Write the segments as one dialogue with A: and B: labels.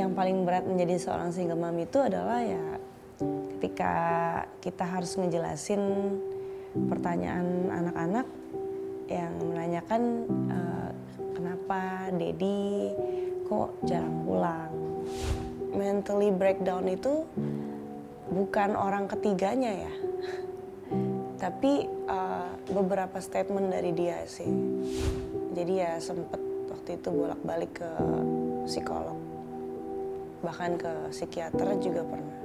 A: yang paling berat menjadi seorang single mom itu adalah ya ketika kita harus ngejelasin pertanyaan anak-anak yang menanyakan e, kenapa Dedi kok jarang pulang. Mentally breakdown itu bukan orang ketiganya ya, tapi uh, beberapa statement dari dia sih. Jadi ya sempet waktu itu bolak-balik ke psikolog bahkan ke psikiater juga pernah.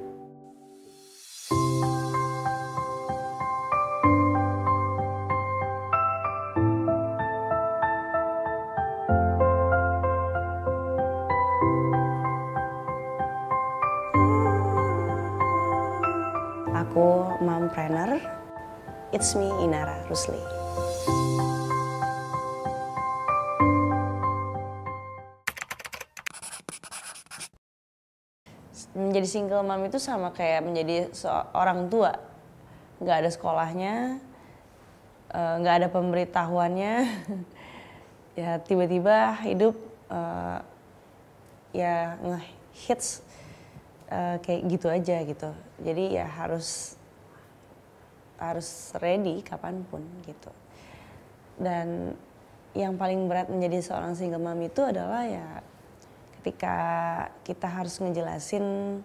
A: Aku mompreneur, it's me Inara Rusli. menjadi single mom itu sama kayak menjadi seorang tua nggak ada sekolahnya eh, nggak ada pemberitahuannya ya tiba-tiba hidup uh, ya ngehits uh, kayak gitu aja gitu jadi ya harus harus ready kapanpun gitu dan yang paling berat menjadi seorang single mom itu adalah ya ketika kita harus ngejelasin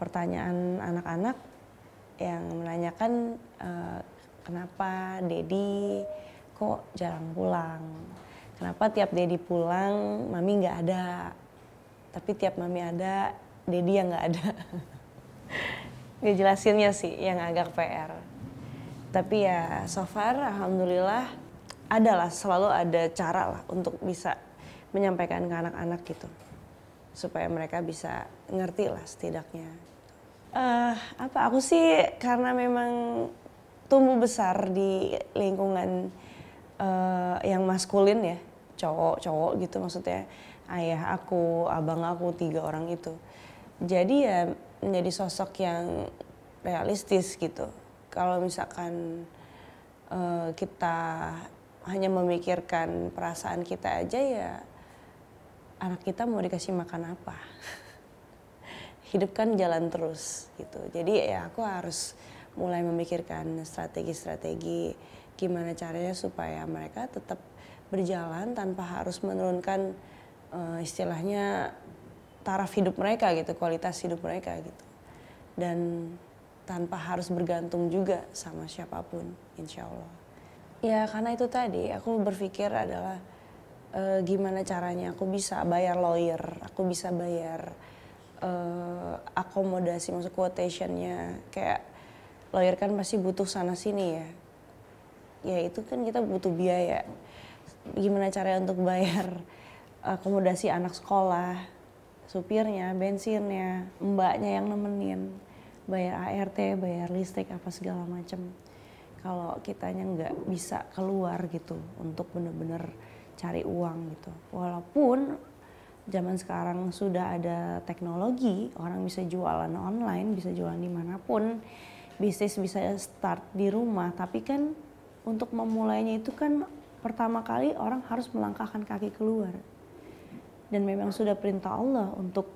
A: pertanyaan anak-anak yang menanyakan uh, kenapa Dedi kok jarang pulang, kenapa tiap Dedi pulang Mami nggak ada, tapi tiap Mami ada Dedi yang nggak ada. Dia jelasinnya sih yang agak PR. Tapi ya so far alhamdulillah ada selalu ada cara lah untuk bisa menyampaikan ke anak-anak gitu supaya mereka bisa ngerti lah setidaknya. Uh, apa aku sih karena memang tumbuh besar di lingkungan uh, yang maskulin ya cowok-cowok gitu maksudnya ayah aku abang aku tiga orang itu jadi ya menjadi sosok yang realistis gitu kalau misalkan uh, kita hanya memikirkan perasaan kita aja ya anak kita mau dikasih makan apa hidup kan jalan terus gitu jadi ya aku harus mulai memikirkan strategi-strategi gimana caranya supaya mereka tetap berjalan tanpa harus menurunkan uh, istilahnya taraf hidup mereka gitu kualitas hidup mereka gitu dan tanpa harus bergantung juga sama siapapun insya Allah ya karena itu tadi aku berpikir adalah uh, gimana caranya aku bisa bayar lawyer, aku bisa bayar uh, akomodasi, maksud quotationnya kayak lawyer kan pasti butuh sana sini ya. Ya itu kan kita butuh biaya. Gimana caranya untuk bayar akomodasi anak sekolah, supirnya, bensinnya, mbaknya yang nemenin, bayar ART, bayar listrik apa segala macam. Kalau kitanya nggak bisa keluar gitu untuk bener-bener cari uang gitu. Walaupun zaman sekarang sudah ada teknologi, orang bisa jualan online, bisa jualan dimanapun, bisnis bisa start di rumah. Tapi kan untuk memulainya itu kan pertama kali orang harus melangkahkan kaki keluar. Dan memang sudah perintah Allah untuk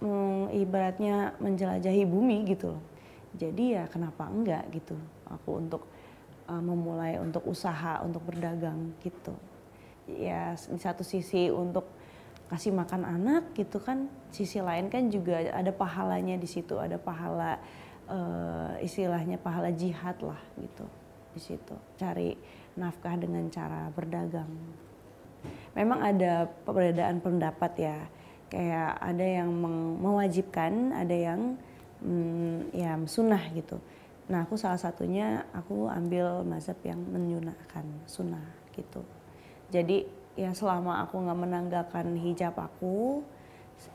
A: mm, ibaratnya menjelajahi bumi gitu loh. Jadi ya kenapa enggak gitu aku untuk uh, memulai untuk usaha, untuk berdagang gitu ya di satu sisi untuk kasih makan anak gitu kan sisi lain kan juga ada pahalanya di situ ada pahala e, istilahnya pahala jihad lah gitu di situ cari nafkah dengan cara berdagang memang ada perbedaan pendapat ya kayak ada yang mewajibkan ada yang mm, ya sunnah gitu nah aku salah satunya aku ambil mazhab yang menyunahkan sunnah gitu jadi ya selama aku nggak menanggalkan hijab aku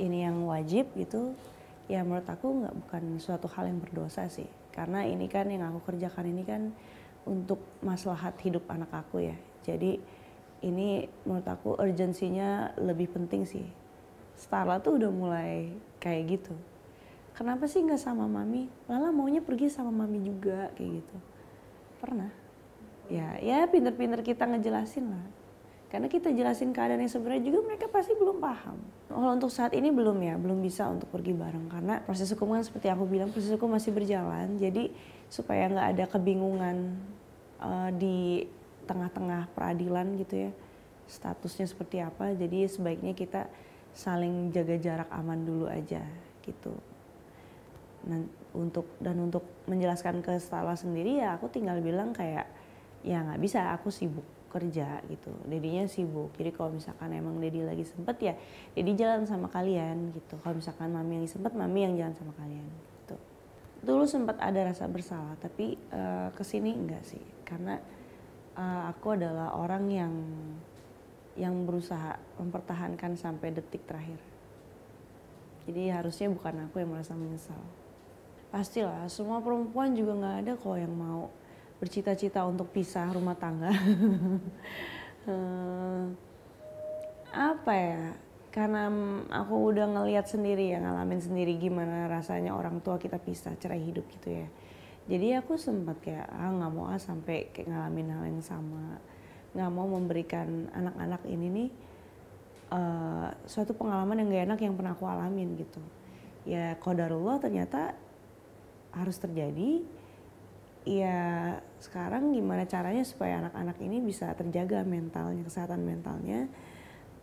A: ini yang wajib gitu ya menurut aku nggak bukan suatu hal yang berdosa sih karena ini kan yang aku kerjakan ini kan untuk maslahat hidup anak aku ya jadi ini menurut aku urgensinya lebih penting sih Starla tuh udah mulai kayak gitu kenapa sih nggak sama mami Lala maunya pergi sama mami juga kayak gitu pernah ya ya pinter-pinter kita ngejelasin lah karena kita jelasin keadaan yang sebenarnya juga mereka pasti belum paham. Kalau untuk saat ini belum ya, belum bisa untuk pergi bareng karena proses hukum kan seperti aku bilang proses hukum masih berjalan. Jadi supaya nggak ada kebingungan uh, di tengah-tengah peradilan gitu ya statusnya seperti apa. Jadi sebaiknya kita saling jaga jarak aman dulu aja gitu. Nah, untuk dan untuk menjelaskan ke Stala sendiri ya aku tinggal bilang kayak ya nggak bisa aku sibuk kerja gitu. Dedinya sibuk. Jadi kalau misalkan emang Dedi lagi sempet ya, Dedi jalan sama kalian gitu. Kalau misalkan Mami yang sempet, Mami yang jalan sama kalian gitu. Dulu sempat ada rasa bersalah, tapi uh, kesini enggak sih. Karena uh, aku adalah orang yang yang berusaha mempertahankan sampai detik terakhir. Jadi harusnya bukan aku yang merasa menyesal. Pastilah semua perempuan juga nggak ada kok yang mau bercita-cita untuk pisah rumah tangga. Eh, apa ya? Karena aku udah ngeliat sendiri ya, ngalamin sendiri gimana rasanya orang tua kita pisah, cerai hidup gitu ya. Jadi aku sempat kayak ah nggak mau ah sampai kayak ngalamin hal yang sama, nggak mau memberikan anak-anak ini nih uh, suatu pengalaman yang gak enak yang pernah aku alamin gitu. Ya kodarullah ternyata harus terjadi ya sekarang gimana caranya supaya anak-anak ini bisa terjaga mentalnya kesehatan mentalnya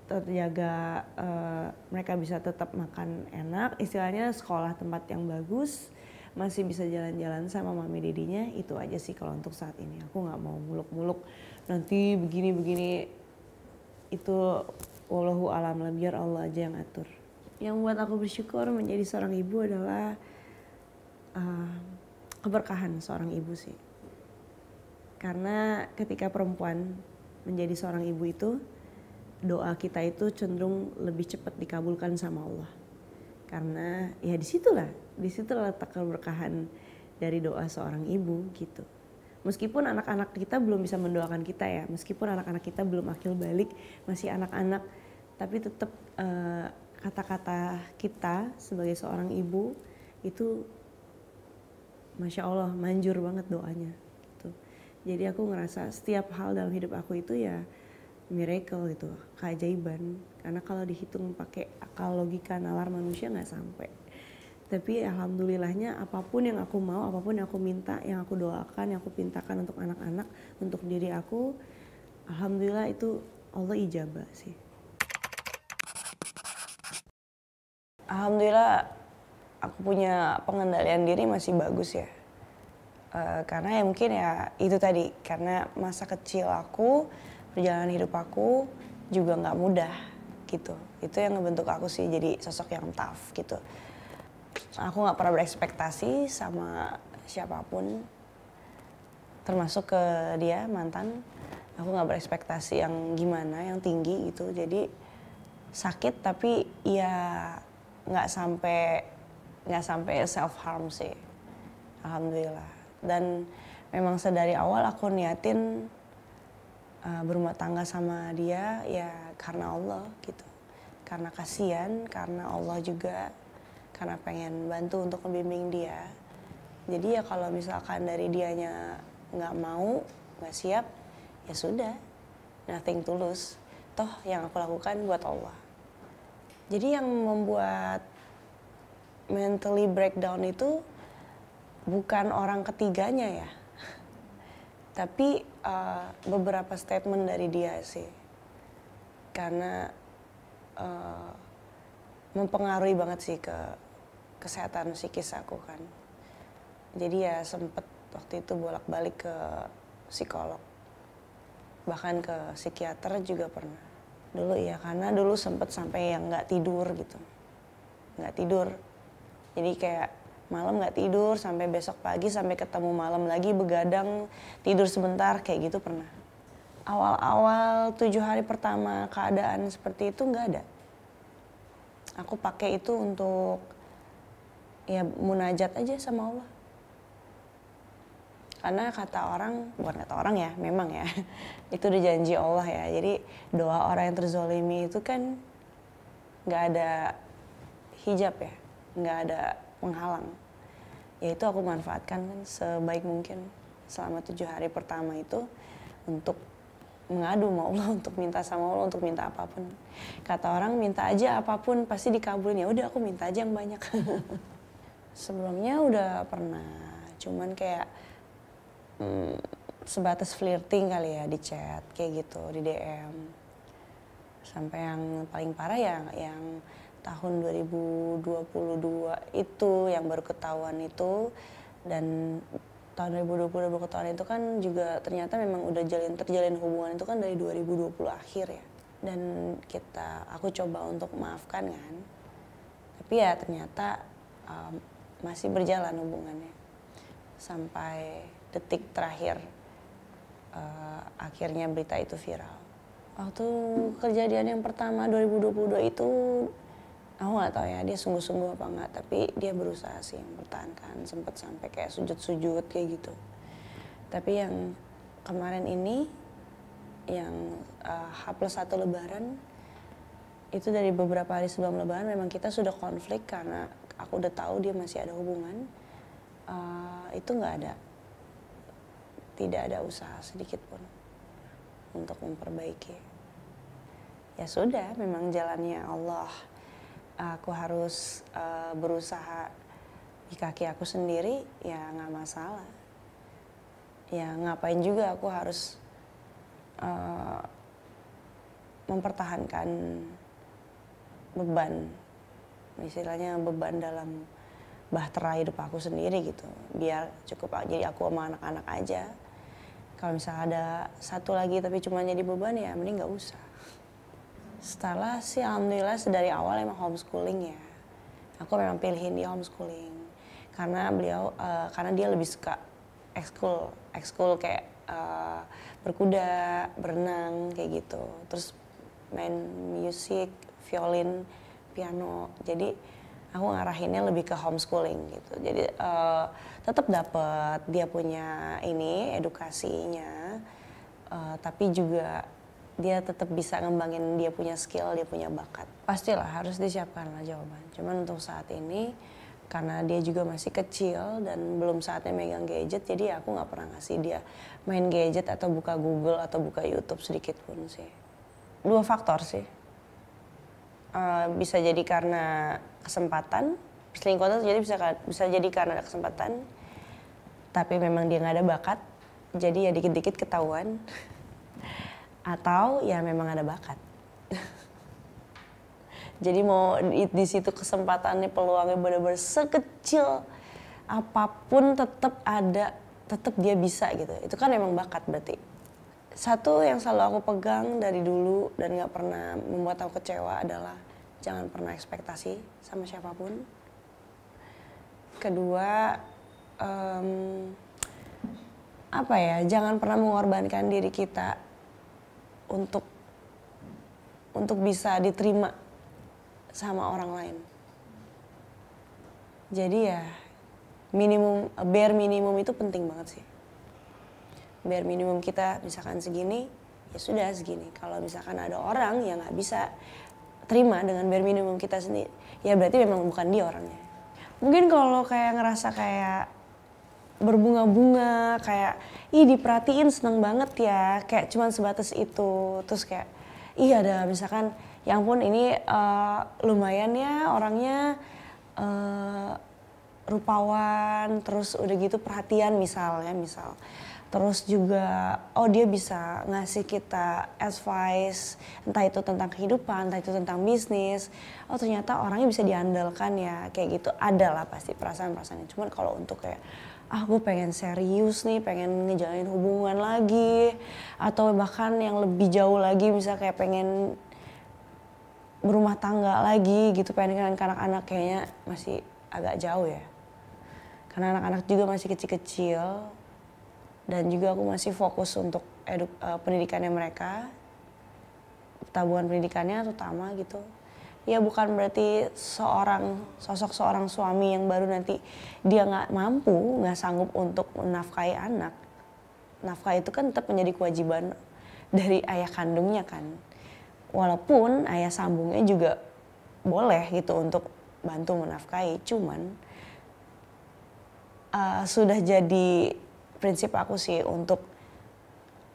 A: terjaga uh, mereka bisa tetap makan enak istilahnya sekolah tempat yang bagus masih bisa jalan-jalan sama mami dedinya itu aja sih kalau untuk saat ini aku nggak mau muluk-muluk nanti begini-begini itu wallahu alam lah biar Allah aja yang atur yang buat aku bersyukur menjadi seorang ibu adalah uh, keberkahan seorang ibu sih. Karena ketika perempuan menjadi seorang ibu itu doa kita itu cenderung lebih cepat dikabulkan sama Allah. Karena ya disitulah, disitulah letak keberkahan dari doa seorang ibu gitu. Meskipun anak-anak kita belum bisa mendoakan kita ya, meskipun anak-anak kita belum akil balik, masih anak-anak, tapi tetap uh, eh, kata -kata kita sebagai seorang ibu itu masya Allah manjur banget doanya gitu. jadi aku ngerasa setiap hal dalam hidup aku itu ya miracle gitu keajaiban karena kalau dihitung pakai akal logika nalar manusia nggak sampai tapi alhamdulillahnya apapun yang aku mau apapun yang aku minta yang aku doakan yang aku pintakan untuk anak-anak untuk diri aku alhamdulillah itu Allah ijabah sih alhamdulillah aku punya pengendalian diri masih bagus ya. Uh, karena ya mungkin ya itu tadi karena masa kecil aku perjalanan hidup aku juga nggak mudah gitu itu yang ngebentuk aku sih jadi sosok yang tough gitu aku nggak pernah berekspektasi sama siapapun termasuk ke dia mantan aku nggak berekspektasi yang gimana yang tinggi gitu jadi sakit tapi ya nggak sampai nggak ya, sampai self harm sih alhamdulillah dan memang sedari awal aku niatin uh, berumah tangga sama dia ya karena Allah gitu karena kasihan karena Allah juga karena pengen bantu untuk membimbing dia jadi ya kalau misalkan dari dianya nggak mau nggak siap ya sudah nothing tulus toh yang aku lakukan buat Allah jadi yang membuat mentally breakdown itu bukan orang ketiganya ya tapi uh, beberapa statement dari dia sih karena uh, mempengaruhi banget sih ke kesehatan psikis aku kan jadi ya sempet waktu itu bolak-balik ke psikolog bahkan ke psikiater juga pernah dulu ya karena dulu sempet sampai yang nggak tidur gitu nggak tidur jadi kayak malam nggak tidur sampai besok pagi sampai ketemu malam lagi begadang tidur sebentar kayak gitu pernah awal-awal tujuh hari pertama keadaan seperti itu nggak ada aku pakai itu untuk ya munajat aja sama Allah karena kata orang bukan kata orang ya memang ya itu udah janji Allah ya jadi doa orang yang terzolimi itu kan nggak ada hijab ya nggak ada penghalang ya itu aku manfaatkan kan sebaik mungkin selama tujuh hari pertama itu untuk mengadu sama Allah untuk minta sama Allah untuk minta apapun kata orang minta aja apapun pasti dikabulin ya udah aku minta aja yang banyak sebelumnya udah pernah cuman kayak hmm, sebatas flirting kali ya di chat kayak gitu di DM sampai yang paling parah ya yang tahun 2022 itu yang baru ketahuan itu dan tahun 2020 baru ketahuan itu kan juga ternyata memang udah jalin terjalin hubungan itu kan dari 2020 akhir ya dan kita aku coba untuk maafkan kan tapi ya ternyata um, masih berjalan hubungannya sampai detik terakhir uh, akhirnya berita itu viral waktu kejadian yang pertama 2022 itu aku nggak tahu ya dia sungguh-sungguh apa nggak tapi dia berusaha sih mempertahankan, sempat sampai kayak sujud-sujud kayak gitu tapi yang kemarin ini yang uh, H plus satu lebaran itu dari beberapa hari sebelum lebaran memang kita sudah konflik karena aku udah tahu dia masih ada hubungan uh, itu nggak ada tidak ada usaha sedikit pun untuk memperbaiki ya sudah memang jalannya Allah aku harus uh, berusaha di kaki aku sendiri ya nggak masalah ya ngapain juga aku harus uh, mempertahankan beban misalnya beban dalam bahtera hidup aku sendiri gitu biar cukup jadi aku sama anak-anak aja kalau misalnya ada satu lagi tapi cuma jadi beban ya mending nggak usah Stella sih alhamdulillah dari awal emang homeschooling ya. Aku memang pilihin dia homeschooling karena beliau uh, karena dia lebih suka ekskul ekskul kayak uh, berkuda, berenang kayak gitu. Terus main musik, violin, piano. Jadi aku ngarahinnya lebih ke homeschooling gitu. Jadi uh, eh, tetap dapat dia punya ini edukasinya, uh, tapi juga dia tetap bisa ngembangin dia punya skill, dia punya bakat. Pastilah harus disiapkan lah jawaban. Cuman untuk saat ini karena dia juga masih kecil dan belum saatnya megang gadget, jadi aku nggak pernah ngasih dia main gadget atau buka Google atau buka YouTube sedikit pun sih. Dua faktor sih. Uh, bisa jadi karena kesempatan, selingkuh itu jadi bisa bisa jadi karena ada kesempatan, tapi memang dia nggak ada bakat, jadi ya dikit-dikit ketahuan atau ya memang ada bakat. Jadi mau di, situ kesempatannya peluangnya benar-benar sekecil apapun tetap ada, tetap dia bisa gitu. Itu kan emang bakat berarti. Satu yang selalu aku pegang dari dulu dan nggak pernah membuat aku kecewa adalah jangan pernah ekspektasi sama siapapun. Kedua, um, apa ya? Jangan pernah mengorbankan diri kita untuk untuk bisa diterima sama orang lain. Jadi ya minimum bare minimum itu penting banget sih. Bare minimum kita misalkan segini ya sudah segini. Kalau misalkan ada orang yang nggak bisa terima dengan bare minimum kita sendiri, ya berarti memang bukan dia orangnya. Mungkin kalau kayak ngerasa kayak berbunga-bunga kayak ih diperhatiin seneng banget ya kayak cuman sebatas itu terus kayak iya ada misalkan yang pun ini uh, lumayan ya orangnya uh, rupawan terus udah gitu perhatian misal ya misal terus juga oh dia bisa ngasih kita advice entah itu tentang kehidupan entah itu tentang bisnis oh ternyata orangnya bisa diandalkan ya kayak gitu ada lah pasti perasaan-perasaan cuman kalau untuk kayak ah gue pengen serius nih pengen ngejalanin hubungan lagi atau bahkan yang lebih jauh lagi bisa kayak pengen berumah tangga lagi gitu pengen kan anak-anak kayaknya masih agak jauh ya karena anak-anak juga masih kecil-kecil dan juga aku masih fokus untuk eduk, uh, eh, pendidikannya mereka tabungan pendidikannya terutama gitu ya bukan berarti seorang sosok seorang suami yang baru nanti dia nggak mampu nggak sanggup untuk menafkahi anak nafkah itu kan tetap menjadi kewajiban dari ayah kandungnya kan walaupun ayah sambungnya juga boleh gitu untuk bantu menafkahi cuman uh, sudah jadi prinsip aku sih untuk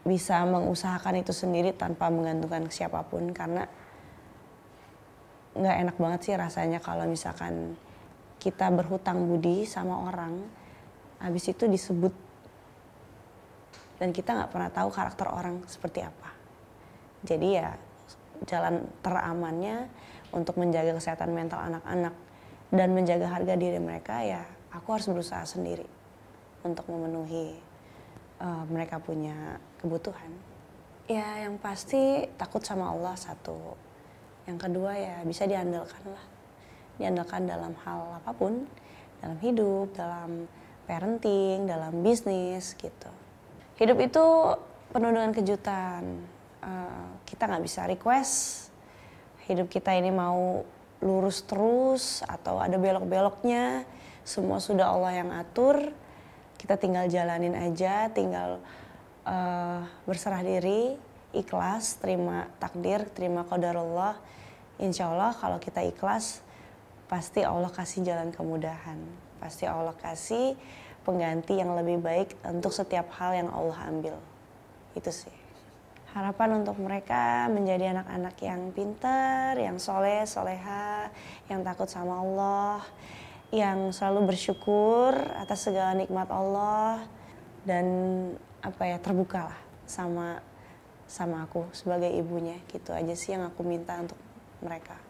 A: bisa mengusahakan itu sendiri tanpa menggantungkan siapapun karena nggak enak banget sih rasanya kalau misalkan kita berhutang budi sama orang habis itu disebut dan kita nggak pernah tahu karakter orang seperti apa jadi ya jalan teramannya untuk menjaga kesehatan mental anak-anak dan menjaga harga diri mereka ya aku harus berusaha sendiri untuk memenuhi uh, mereka punya kebutuhan. Ya yang pasti takut sama Allah satu. Yang kedua ya bisa diandalkan lah. Diandalkan dalam hal apapun, dalam hidup, dalam parenting, dalam bisnis gitu. Hidup itu penuh dengan kejutan. Uh, kita nggak bisa request hidup kita ini mau lurus terus atau ada belok-beloknya. Semua sudah Allah yang atur kita tinggal jalanin aja tinggal uh, berserah diri ikhlas terima takdir terima Allah, insya Allah kalau kita ikhlas pasti Allah kasih jalan kemudahan pasti Allah kasih pengganti yang lebih baik untuk setiap hal yang Allah ambil itu sih harapan untuk mereka menjadi anak-anak yang pintar, yang soleh, soleha, yang takut sama Allah, yang selalu bersyukur atas segala nikmat Allah dan apa ya terbukalah sama sama aku sebagai ibunya gitu aja sih yang aku minta untuk mereka.